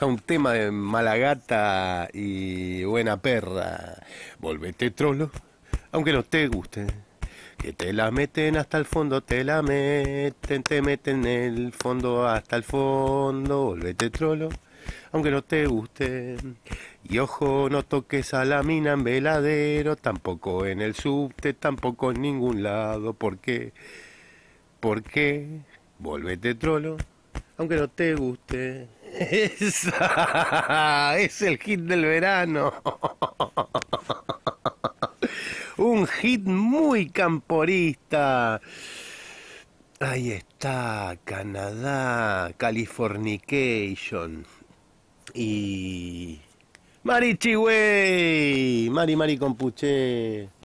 A un tema de mala gata y Buena Perra. Volvete trolo, aunque no te guste. Que te la meten hasta el fondo, te la meten, te meten en el fondo hasta el fondo. Volvete trolo, aunque no te guste. Y ojo, no toques a la mina en veladero, tampoco en el subte, tampoco en ningún lado. porque qué? ¿Por Volvete trolo, aunque no te guste. Esa, es el hit del verano. Un hit muy camporista. Ahí está, Canadá, Californication. Y... Mari Chihuey, Mari Mari Compuche.